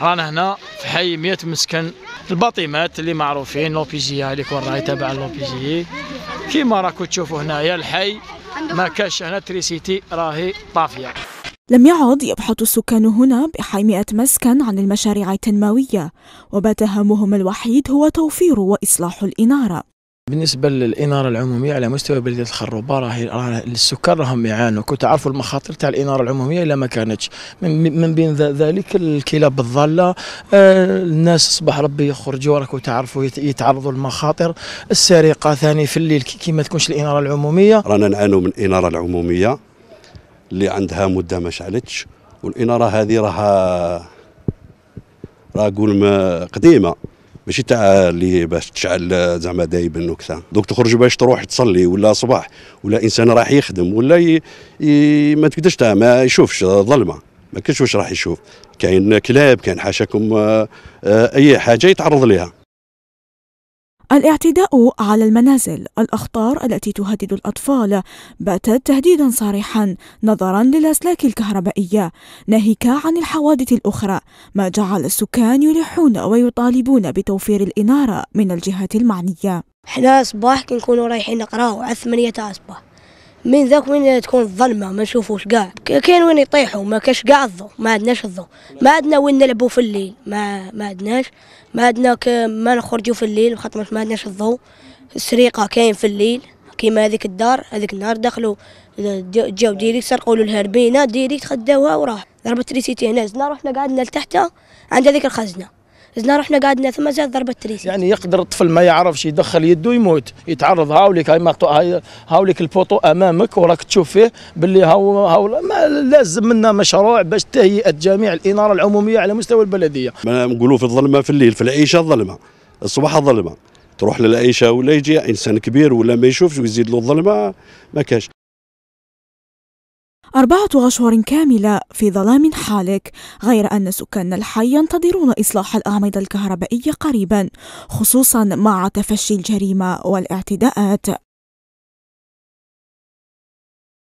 رانا هنا في حي 100 مسكن الباطيمات اللي معروفين لوبيزيا اللي كون راهي تابع لوبيزيي كيما راكو تشوفوا هنايا الحي ما كاش هنا تريسيتي راهي طافيه لم يعد يبحث السكان هنا بحي 100 مسكن عن المشاريع التنموية وبات همهم الوحيد هو توفير وإصلاح الإنارة بالنسبه للاناره العموميه على مستوى بلديه الخروبه راه السكان راهم يعانوا كنت تعرفوا المخاطر تاع الاناره العموميه الا ما كانتش من بين ذلك الكلاب الضاله آه، الناس صباح ربي يخرجوا راكم تعرفوا يتعرضوا للمخاطر السرقه ثاني في الليل كي ما تكونش الاناره العموميه رانا نعانوا من الاناره العموميه اللي عندها مده ما شعلتش والاناره هذه راها راه قول قديمه ماشي تاع اللي باش تشعل زعما دايبا وكذا دوك تخرج باش تروح تصلي ولا صباح ولا انسان راح يخدم ولا ي... ي... ما تقدرش ما يشوفش ظلمه ما كاينش واش راح يشوف كاين كلاب كاين حاشاكم آه، آه، اي حاجه يتعرض لها الاعتداء على المنازل الأخطار التي تهدد الأطفال باتت تهديدا صريحا نظرا للأسلاك الكهربائية ناهيك عن الحوادث الأخرى ما جعل السكان يلحون ويطالبون بتوفير الإنارة من الجهات المعنية احنا صباح كنكونوا رايحين نقراو على ثمانية اصبح من ذاك وين تكون الظلمه ما نشوفوش كاع كاين وين يطيحوا ما كاش كاع الضو ما عندناش الضو ما عندنا وين نلعبوا في الليل ما ما عندناش ما عندنا ما نخرجوا في الليل خاطر ما عندناش الضو السرقه كاين في الليل كيما هذيك الدار هذيك النهار دخلوا جاو ديريكت سرقوا له الهربينه ديريكت خداوها وراح ضربت ريسيتي هنا زدنا رحنا قعدنا لتحتها عند هذيك الخزنه لذلك رحنا قعدنا ثم زاد ضربه تريس يعني يقدر الطفل ما يعرفش يدخل يده يموت يتعرض هاوليك هاي مقطوع هاوليك البوطو امامك وراك تشوف فيه باللي هاو هاو ما لازم منا مشروع باش تهيئه جميع الاناره العموميه على مستوى البلديه نقولوا في الظلمه في الليل في العيشه ظلمه الصباح ظلمه تروح للعيشه ولا يجي انسان كبير ولا ما يشوفش ويزيد له الظلمه ما كاش أربعة أشهر كاملة في ظلام حالك غير أن سكان الحي ينتظرون إصلاح الأعمدة الكهربائية قريبا خصوصا مع تفشي الجريمة والاعتداءات